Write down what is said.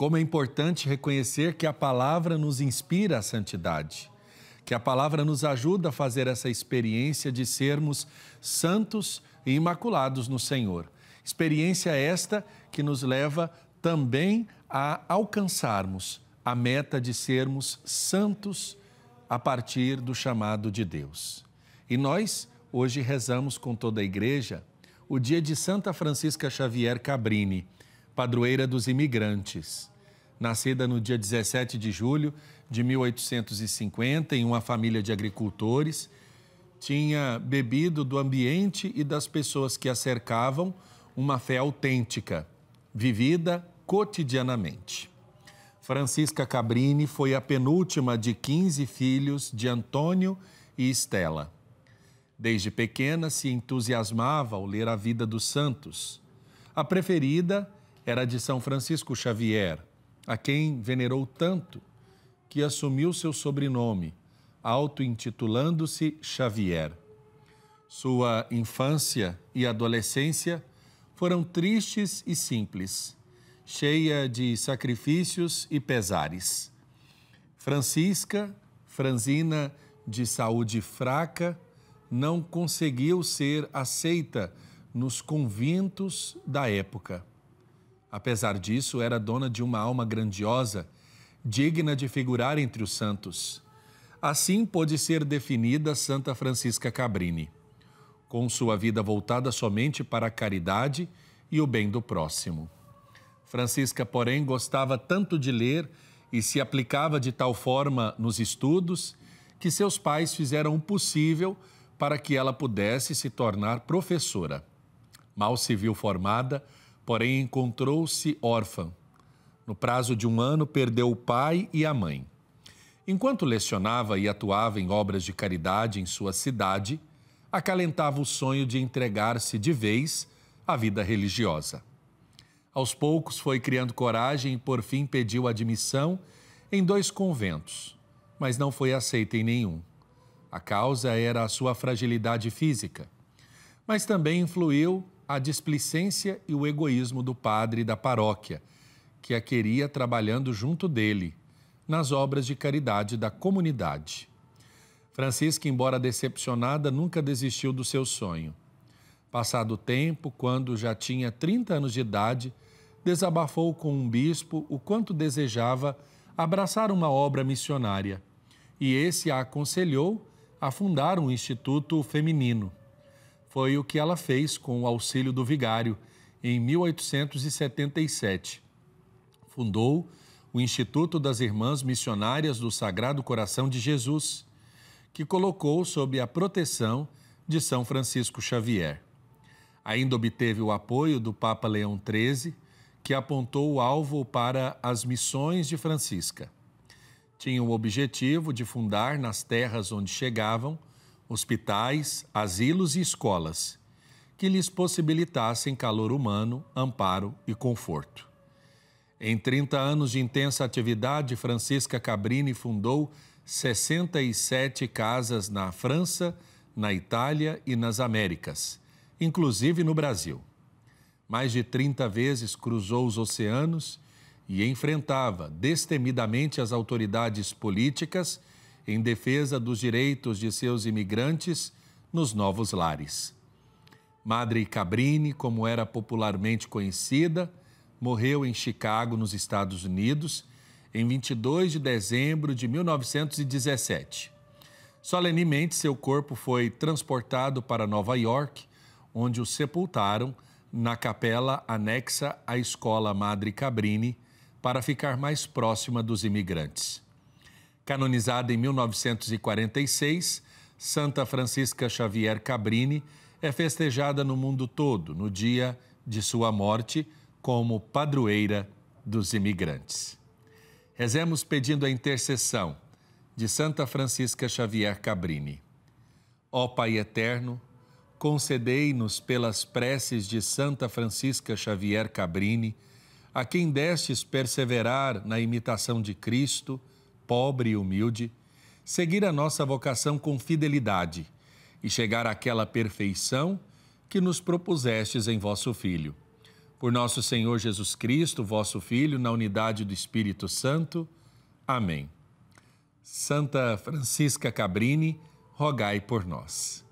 Como é importante reconhecer que a palavra nos inspira a santidade, que a palavra nos ajuda a fazer essa experiência de sermos santos e imaculados no Senhor. Experiência esta que nos leva também a alcançarmos a meta de sermos santos a partir do chamado de Deus. E nós hoje rezamos com toda a igreja o dia de Santa Francisca Xavier Cabrini padroeira dos imigrantes. Nascida no dia 17 de julho de 1850 em uma família de agricultores, tinha bebido do ambiente e das pessoas que a cercavam uma fé autêntica, vivida cotidianamente. Francisca Cabrini foi a penúltima de 15 filhos de Antônio e Estela. Desde pequena se entusiasmava ao ler a vida dos santos. A preferida era de São Francisco Xavier, a quem venerou tanto que assumiu seu sobrenome, auto-intitulando-se Xavier. Sua infância e adolescência foram tristes e simples, cheia de sacrifícios e pesares. Francisca, franzina de saúde fraca, não conseguiu ser aceita nos conventos da época. Apesar disso, era dona de uma alma grandiosa, digna de figurar entre os santos. Assim pôde ser definida Santa Francisca Cabrini, com sua vida voltada somente para a caridade e o bem do próximo. Francisca, porém, gostava tanto de ler e se aplicava de tal forma nos estudos que seus pais fizeram o possível para que ela pudesse se tornar professora. Mal se viu formada, porém encontrou-se órfã. No prazo de um ano, perdeu o pai e a mãe. Enquanto lecionava e atuava em obras de caridade em sua cidade, acalentava o sonho de entregar-se de vez à vida religiosa. Aos poucos foi criando coragem e por fim pediu admissão em dois conventos, mas não foi aceita em nenhum. A causa era a sua fragilidade física, mas também influiu a displicência e o egoísmo do padre da paróquia, que a queria trabalhando junto dele, nas obras de caridade da comunidade. Francisca, embora decepcionada, nunca desistiu do seu sonho. Passado o tempo, quando já tinha 30 anos de idade, desabafou com um bispo o quanto desejava abraçar uma obra missionária, e esse a aconselhou a fundar um instituto feminino foi o que ela fez com o auxílio do vigário em 1877. Fundou o Instituto das Irmãs Missionárias do Sagrado Coração de Jesus, que colocou sob a proteção de São Francisco Xavier. Ainda obteve o apoio do Papa Leão XIII, que apontou o alvo para as missões de Francisca. Tinha o objetivo de fundar nas terras onde chegavam hospitais, asilos e escolas, que lhes possibilitassem calor humano, amparo e conforto. Em 30 anos de intensa atividade, Francisca Cabrini fundou 67 casas na França, na Itália e nas Américas, inclusive no Brasil. Mais de 30 vezes cruzou os oceanos e enfrentava destemidamente as autoridades políticas em defesa dos direitos de seus imigrantes nos novos lares. Madre Cabrini, como era popularmente conhecida, morreu em Chicago, nos Estados Unidos, em 22 de dezembro de 1917. Solenemente, seu corpo foi transportado para Nova York, onde o sepultaram na capela anexa à Escola Madre Cabrini, para ficar mais próxima dos imigrantes. Canonizada em 1946, Santa Francisca Xavier Cabrini é festejada no mundo todo no dia de sua morte como padroeira dos imigrantes. Rezemos pedindo a intercessão de Santa Francisca Xavier Cabrini. Ó Pai eterno, concedei-nos pelas preces de Santa Francisca Xavier Cabrini, a quem destes perseverar na imitação de Cristo, pobre e humilde, seguir a nossa vocação com fidelidade e chegar àquela perfeição que nos propusestes em vosso Filho. Por nosso Senhor Jesus Cristo, vosso Filho, na unidade do Espírito Santo. Amém. Santa Francisca Cabrini, rogai por nós.